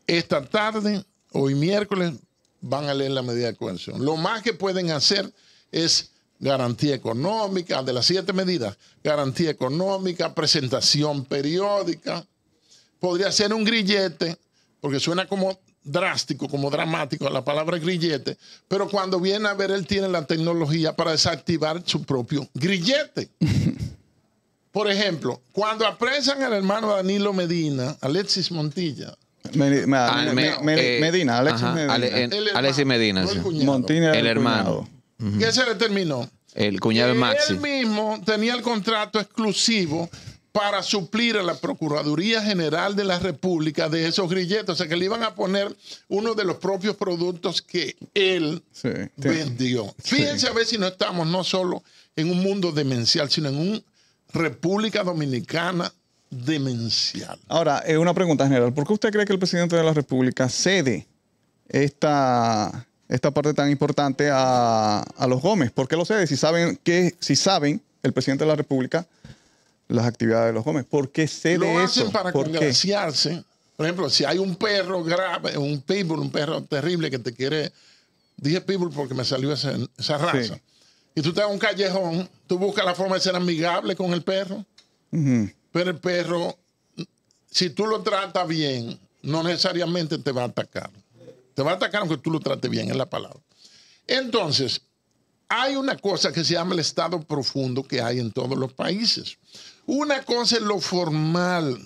esta tarde, hoy miércoles, van a leer la medida de coerción. Lo más que pueden hacer es garantía económica, de las siete medidas, garantía económica, presentación periódica, podría ser un grillete, porque suena como drástico, como dramático la palabra grillete, pero cuando viene a ver, él tiene la tecnología para desactivar su propio grillete. Por ejemplo, cuando apresan al hermano Danilo Medina, Alexis Montilla. Ah, eh, Medina, Alexis Medina. Eh, Alexis Medina. el, hermano. ¿Qué se terminó. El cuñado de Maxi. Él mismo tenía el contrato exclusivo para suplir a la Procuraduría General de la República de esos grilletes. O sea, que le iban a poner uno de los propios productos que él vendió. Fíjense a ver si no estamos no solo en un mundo demencial, sino en un República Dominicana demencial. Ahora, eh, una pregunta general. ¿Por qué usted cree que el presidente de la República cede esta, esta parte tan importante a, los Gómez? ¿Por qué lo cede? Si saben que, si saben, el presidente de la República las actividades de los Gómez. ¿Por qué cede lo hacen para ¿Por Por ejemplo, si hay un perro grave, un pitbull, un perro terrible que te quiere... Dije pitbull porque me salió esa, raza y tú estás en un callejón, tú buscas la forma de ser amigable con el perro. Pero el perro, si tú lo tratas bien, no necesariamente te va a atacar. Te va a atacar aunque tú lo trates bien, es la palabra. Entonces, hay una cosa que se llama el estado profundo que hay en todos los países. Una cosa es lo formal,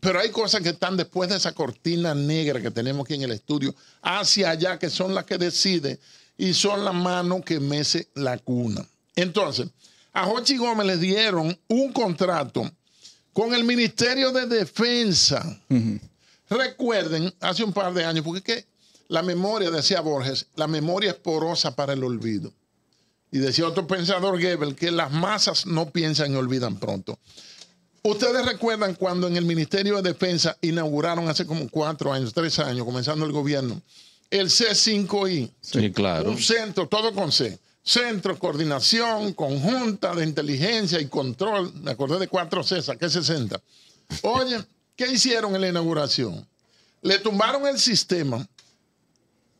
pero hay cosas que están después de esa cortina negra que tenemos aquí en el estudio, hacia allá, que son las que deciden y son la mano que mece la cuna. Entonces, a Jochi Gómez le dieron un contrato con el Ministerio de Defensa. Recuerden, hace un par de años, porque la memoria, decía Borges, la memoria es porosa para el olvido. Y decía otro pensador Gebel, que las masas no piensan y olvidan pronto. Ustedes recuerdan cuando en el Ministerio de Defensa inauguraron hace como cuatro años, tres años, comenzando el gobierno, el C5I. Sí, claro. Un centro, todo con C. Centro, coordinación, conjunta de inteligencia y control. Me acordé de cuatro C, saqué 60. Oye, ¿qué hicieron en la inauguración? Le tumbaron el sistema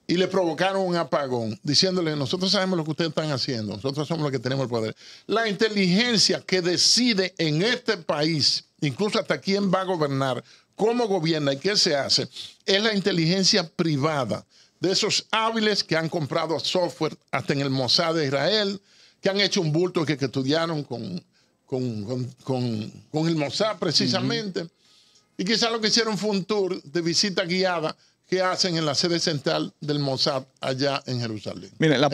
y le provocaron un apagón, diciéndole, nosotros sabemos lo que ustedes están haciendo, nosotros somos los que tenemos el poder. La inteligencia que decide en este país, incluso hasta quién va a gobernar, cómo gobierna y qué se hace, es la inteligencia privada de esos hábiles que han comprado software hasta en el Mossad de Israel, que han hecho un bulto que, estudiaron con, con, el Mossad precisamente. Y quizás lo que hicieron fue un tour de visita guiada que hacen en la sede central del Mossad allá en Jerusalén. Mire, la,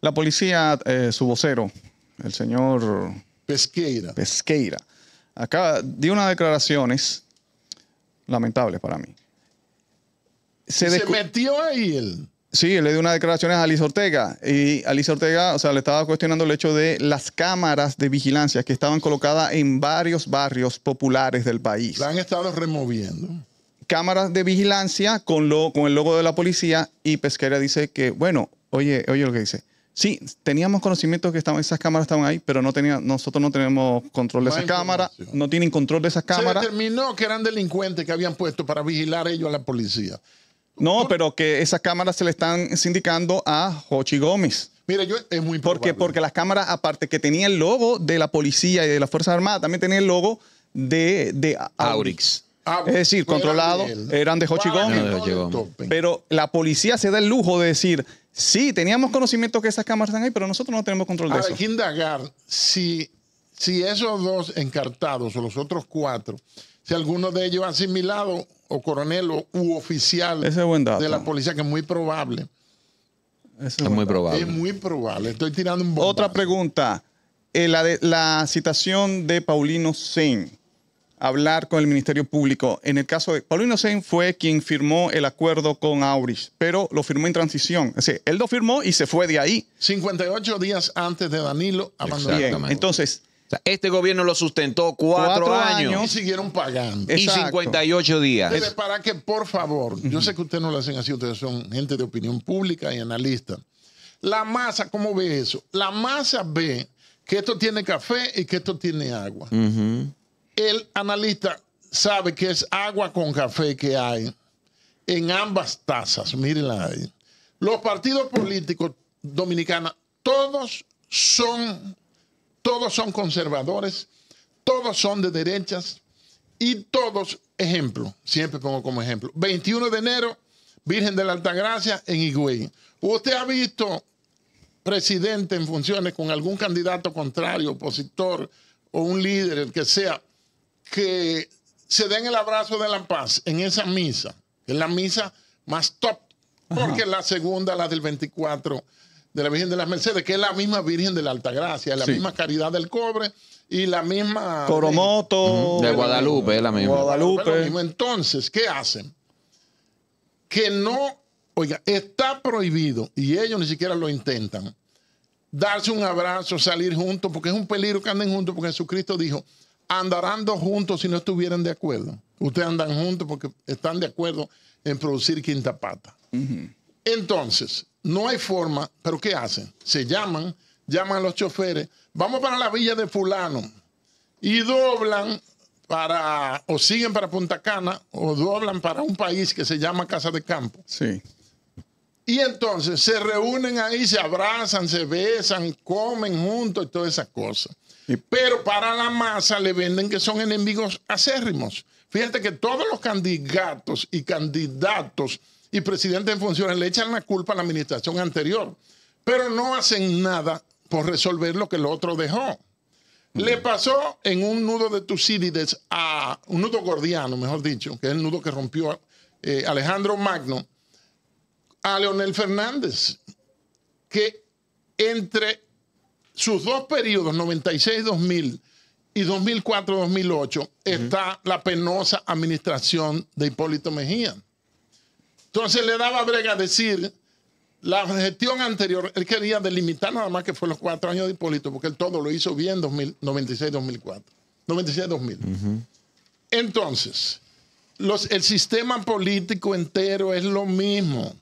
la policía, eh, su vocero, el señor Pesqueira. Pesqueira. Acá dio unas declaraciones lamentable para mí. Se, metió ahí él. Sí, él le dio unas declaraciones a Alice Ortega y Alice Ortega, o sea, le estaba cuestionando el hecho de las cámaras de vigilancia que estaban colocadas en varios barrios populares del país. La han estado removiendo. Cámaras de vigilancia con, lo, con el logo de la policía y Pesquera dice que, bueno, oye, oye lo que dice, Sí, teníamos conocimiento que esas cámaras estaban ahí, pero nosotros no tenemos control de esas cámaras, no tienen control de esas cámaras. Se determinó que eran delincuentes que habían puesto para vigilar ellos a la policía. No, pero que esas cámaras se le están sindicando a Jochi Gómez. Mire, yo es muy probable. Porque, las cámaras, aparte que tenía el logo de la policía y de las Fuerzas Armadas, también tenía el logo de, Aurix. Ah, es decir, controlado, eran de Hochi Gómez. pero la policía se da el lujo de decir, Sí, teníamos conocimiento que esas cámaras están ahí, pero nosotros no tenemos control de eso. Hay que indagar si, si esos dos encartados o los otros cuatro, si alguno de ellos asimilado o coronel o, u oficial de la policía, que es muy probable. es, muy probable. Es muy probable. Estoy tirando un bombazo. Otra pregunta. Eh, la, de, la citación de Paulino Sen hablar con el Ministerio Público. En el caso de Paulino Inocen fue quien firmó el acuerdo con Auris, pero lo firmó en transición. ...es decir, él lo firmó y se fue de ahí. 58 días antes de Danilo abandonar. Entonces, este gobierno lo sustentó cuatro, años, Y siguieron pagando. Y 58 días. para que, por favor, yo sé que ustedes no lo hacen así, ustedes son gente de opinión pública y analista... La masa, ¿cómo ve eso? La masa ve que esto tiene café y que esto tiene agua el analista sabe que es agua con café que hay en ambas tazas. Mírenla ahí. Los partidos políticos dominicanos, todos son, todos son conservadores, todos son de derechas y todos, ejemplo, siempre pongo como ejemplo, 21 de enero, Virgen de la Altagracia en Higüey. ¿Usted ha visto presidente en funciones con algún candidato contrario, opositor o un líder, que sea, que se den el abrazo de la paz en esa misa, en es la misa más top, porque la segunda, la del 24 de la Virgen de las Mercedes, que es la misma Virgen de la Altagracia, la misma Caridad del Cobre y la misma... Coromoto. De, Guadalupe, es la misma. Guadalupe. Entonces, ¿qué hacen? Que no, oiga, está prohibido, y ellos ni siquiera lo intentan, darse un abrazo, salir juntos, porque es un peligro que anden juntos, porque Jesucristo dijo, andarán juntos si no estuvieran de acuerdo. Ustedes andan juntos porque están de acuerdo en producir quinta pata. Entonces, no hay forma, pero ¿qué hacen? Se llaman, llaman a los choferes, vamos para la villa de fulano y doblan para, o siguen para Punta Cana, o doblan para un país que se llama Casa de Campo. Sí. Y entonces se reúnen ahí, se abrazan, se besan, comen juntos y todas esas cosas. Pero para la masa le venden que son enemigos acérrimos. Fíjate que todos los candidatos y candidatos y presidentes en funciones le echan la culpa a la administración anterior, pero no hacen nada por resolver lo que el otro dejó. Le mm. pasó en un nudo de Tucídides a un nudo gordiano, mejor dicho, que es el nudo que rompió eh, Alejandro Magno, a Leonel Fernández, que entre sus dos periodos, 96-2000 y 2004-2008, está la penosa administración de Hipólito Mejía. Entonces le daba brega decir, la gestión anterior, él quería delimitar nada más que fue los cuatro años de Hipólito, porque él todo lo hizo bien 96-2004. 96-2000. Entonces, el sistema político entero es lo mismo.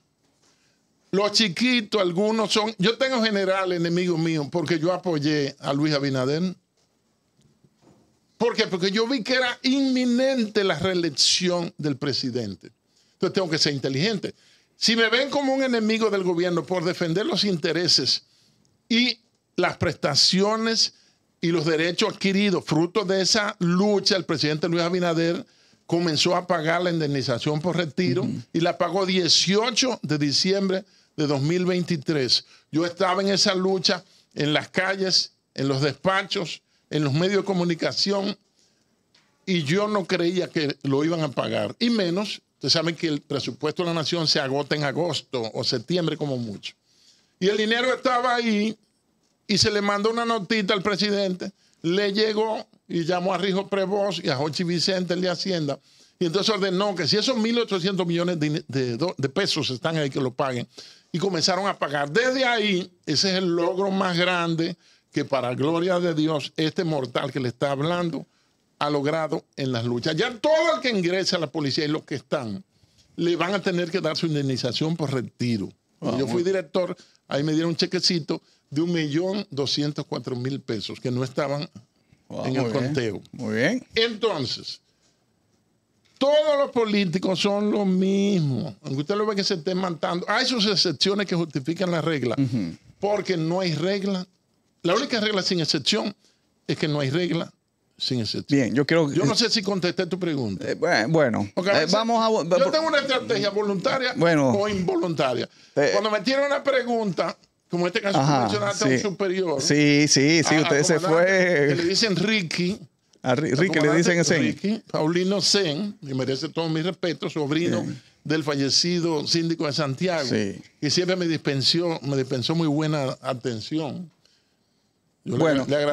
Los chiquitos, algunos son. Yo tengo general enemigo mío porque yo apoyé a Luis Abinader. ¿Por qué? Porque yo vi que era inminente la reelección del presidente. Entonces tengo que ser inteligente. Si me ven como un enemigo del gobierno por defender los intereses y las prestaciones y los derechos adquiridos, fruto de esa lucha, el presidente Luis Abinader comenzó a pagar la indemnización por retiro y la pagó 18 de diciembre de 2023. Yo estaba en esa lucha en las calles, en los despachos, en los medios de comunicación, y yo no creía que lo iban a pagar. Y menos, ustedes saben que el presupuesto de la nación se agota en agosto o septiembre como mucho. Y el dinero estaba ahí y se le mandó una notita al presidente, le llegó y llamó a Rijo Prevost y a Jochi Vicente, el de Hacienda. Y entonces ordenó que si esos 1.800 millones de pesos están ahí, que lo paguen y comenzaron a pagar. Desde ahí, ese es el logro más grande que para gloria de Dios este mortal que le está hablando ha logrado en las luchas. Ya todo el que ingresa a la policía y los que están, le van a tener que dar su indemnización por retiro. yo fui director, ahí me dieron un chequecito de 1.204.000 pesos que no estaban en el conteo. Muy bien. Entonces, todos los políticos son los mismos. Aunque usted lo ve que se estén matando. Hay sus excepciones que justifican la regla. Porque no hay regla. La única regla sin excepción es que no hay regla sin excepción. Bien, yo creo. Yo no sé si contesté tu pregunta. Eh, bueno, eh, vamos a. Yo tengo una estrategia voluntaria o involuntaria. Eh. Cuando me tienen una pregunta, como este caso superior. Sí, sí, sí, usted se fue. Que le dicen Ricky. A Ricky le dicen a Paulino Sen que merece todo mi respeto, sobrino del fallecido síndico de Santiago, sí. que siempre me dispensó, me dispensó muy buena atención. bueno, le,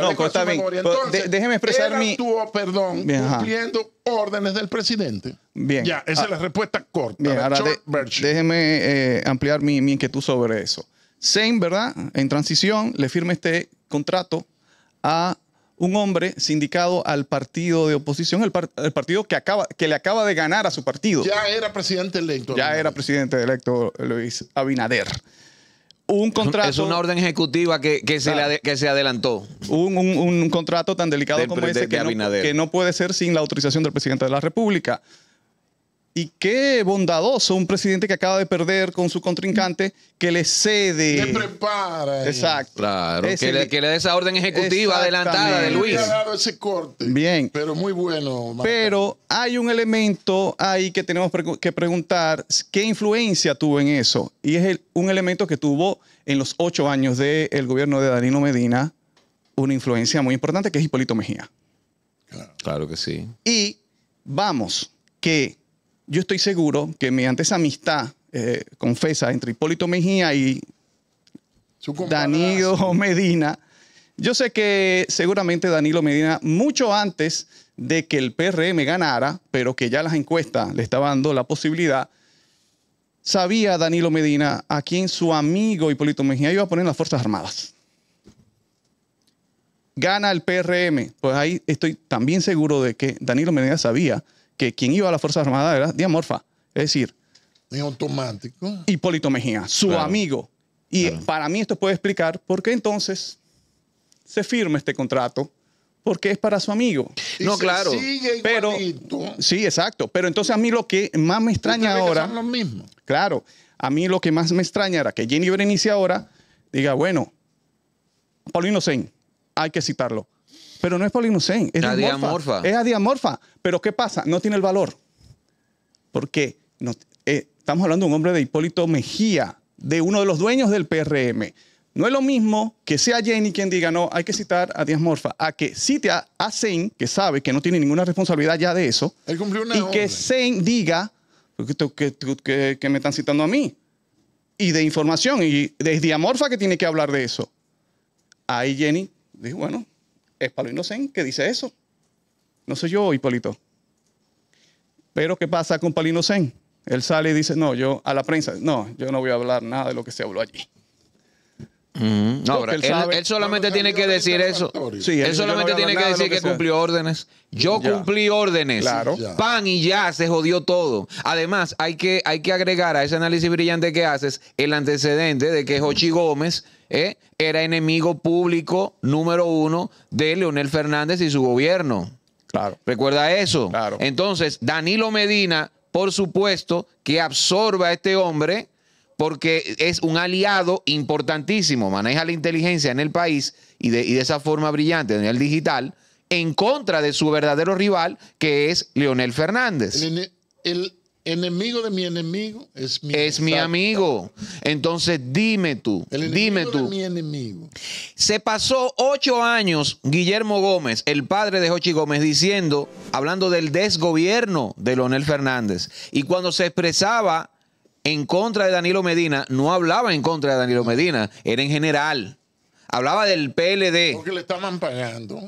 Entonces, déjeme expresar mi. perdón, cumpliendo órdenes del presidente. Bien. Ya, esa es la ah. respuesta corta. déjeme eh, ampliar mi, inquietud sobre eso. Sen ¿verdad? En transición, le firma este contrato a un hombre sindicado al partido de oposición, el, partido que, le acaba de ganar a su partido. Ya era presidente electo. Ya era presidente electo Luis Abinader. Un contrato. Es una orden ejecutiva que, se, adelantó. Un, contrato tan delicado como ese que no puede ser sin la autorización del presidente de la República. Y qué bondadoso un presidente que acaba de perder con su contrincante que le cede. Le prepara. Exacto. Claro, que, le, dé esa orden ejecutiva adelantada de Luis. ese Bien. Pero muy bueno. Pero hay un elemento ahí que tenemos que preguntar: ¿qué influencia tuvo en eso? Y es un elemento que tuvo en los ocho años del gobierno de Danilo Medina una influencia muy importante que es Hipólito Mejía. claro que sí. Y vamos, que yo estoy seguro que mediante esa amistad eh, confesa entre Hipólito Mejía y Danilo Medina, yo sé que seguramente Danilo Medina, mucho antes de que el PRM ganara, pero que ya las encuestas le estaban dando la posibilidad, sabía Danilo Medina a quién su amigo Hipólito Mejía iba a poner en las Fuerzas Armadas. Gana el PRM, pues ahí estoy también seguro de que Danilo Medina sabía que quien iba a la Fuerza Armada era Diamorfa, es decir... automático. Hipólito Mejía, su amigo. Y para mí esto puede explicar por qué entonces se firma este contrato porque es para su amigo. no, claro. pero sí, exacto. Pero entonces a mí lo que más me extraña ahora, son los claro, a mí lo que más me extraña era que Jenny Berenice ahora diga, bueno, Paulino Sen, hay que citarlo. Pero no es Zen, es adiamorfa. Es adiamorfa. Pero ¿qué pasa? No tiene el valor. Porque no, eh, estamos hablando de un hombre de Hipólito Mejía, de uno de los dueños del PRM. No es lo mismo que sea Jenny quien diga, no, hay que citar a Morfa, a que cite a, Zen, que sabe que no tiene ninguna responsabilidad ya de eso, y que Zen diga que, que, me están citando a mí. Y de información, y de Adiamorfa que tiene que hablar de eso. Ahí Jenny dijo, bueno, es Palo Inocente que dice eso. No soy yo, Hipólito. Pero ¿qué pasa con Palino Inocente? Él sale y dice, no, yo a la prensa, no, yo no voy a hablar nada de lo que se habló allí él, solamente tiene que decir eso. él solamente tiene que decir que, cumplió órdenes. Yo cumplí órdenes. Claro. Pan y ya se jodió todo. Además, hay que, hay que agregar a ese análisis brillante que haces el antecedente de que Jochi Gómez eh, era enemigo público número uno de Leonel Fernández y su gobierno. Claro. Recuerda eso. Entonces, Danilo Medina, por supuesto, que absorba a este hombre porque es un aliado importantísimo, maneja la inteligencia en el país y de, esa forma brillante en nivel digital, en contra de su verdadero rival, que es Leonel Fernández. El, enemigo de mi enemigo es mi, es mi amigo. Entonces dime tú, el dime tú. mi enemigo. Se pasó ocho años Guillermo Gómez, el padre de Jochi Gómez, diciendo, hablando del desgobierno de Leonel Fernández. Y cuando se expresaba en contra de Danilo Medina, no hablaba en contra de Danilo Medina, era en general. Hablaba del PLD. Porque le estaban pagando.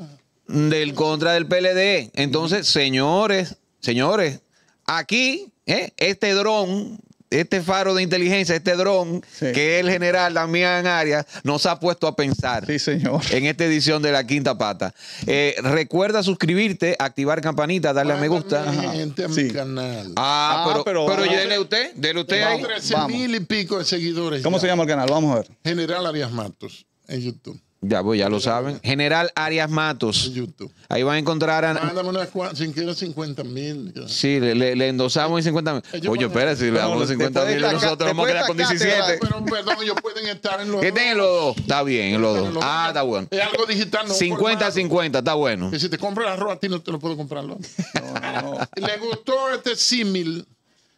Del contra del PLD. Entonces, señores, señores, aquí, ¿eh? este dron este faro de inteligencia, este dron, que el general Damián Arias nos ha puesto a pensar. Sí, En esta edición de La Quinta Pata. Eh, recuerda suscribirte, activar campanita, darle a me gusta. Gente a mi canal. Ah, ah, pero, pero, pero, usted, a usted 13 mil y pico de seguidores. ¿Cómo se llama el canal? Vamos a ver. General Arias Matos en YouTube. Ya, pues ya lo saben. General Arias Matos. Ahí van a encontrar a. Mándame unas si 50 mil. Sí, le, le, endosamos 50 mil. Oye, espera, si le damos los 50 mil nosotros vamos a quedar con 17. Pero perdón, ellos pueden estar en los dos. los dos? Está bien, ah, en los dos. Ah, está bueno. Es algo digital, 50-50, está bueno. Que si te compro el arroz a ti no te lo puedo comprar, No, no. ¿Le gustó este símil?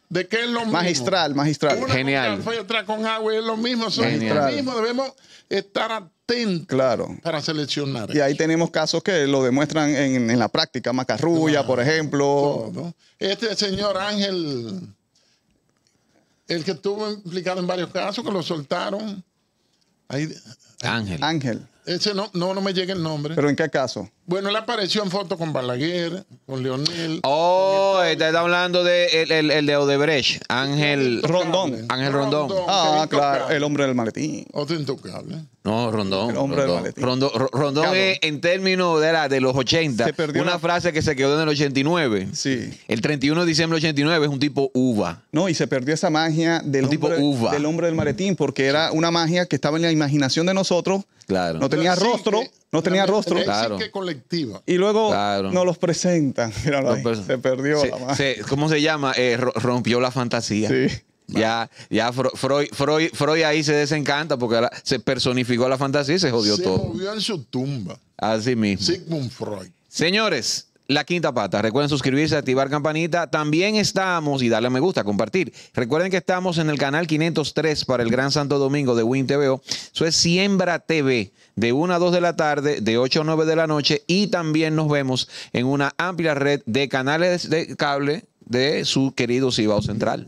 de que es lo mismo. Magistral, magistral. Genial. Con café, otra con agua, es lo mismo. Son lo mismo. Debemos estar atentos claro. para seleccionar. Y ahí tenemos casos que lo demuestran en, en la práctica, Macarrulla, por ejemplo. Todo. Este señor Ángel, el que estuvo implicado en varios casos, que lo soltaron. Ahí, Ángel. Ángel. Ese no, no, no me llega el nombre. ¿Pero en qué caso? Bueno, él apareció en foto con Balaguer, con Leonel. Oh, está hablando de el, de Odebrecht, Ángel Rondón. Ángel Rondón. ah, claro, el hombre del maletín. Otro intocable. No, Rondón. El hombre del maletín. Rondón, es, en términos de, la, de los 80, se una frase que se quedó en el 89. Sí. El 31 de diciembre del 89 es un tipo uva. No, y se perdió esa magia del, hombre, tipo uva. del hombre del maletín, porque era una magia que estaba en la imaginación de nosotros. Claro. No tenía rostro, no tenía rostro. Claro. Y luego no los presentan. se perdió la mano. ¿Cómo se llama? Eh, rompió la fantasía. Sí. Ya, ya Freud, Freud, ahí se desencanta porque se personificó la fantasía y se jodió todo. Se movió en su tumba. Así mismo. Sigmund Freud. Señores, la Quinta Pata. Recuerden suscribirse, activar campanita. También estamos, y darle me gusta, compartir. Recuerden que estamos en el canal 503 para el Gran Santo Domingo de Win TVO. Eso es Siembra TV, de 1 a 2 de la tarde, de 8 a 9 de la noche. Y también nos vemos en una amplia red de canales de cable de su querido Cibao Central.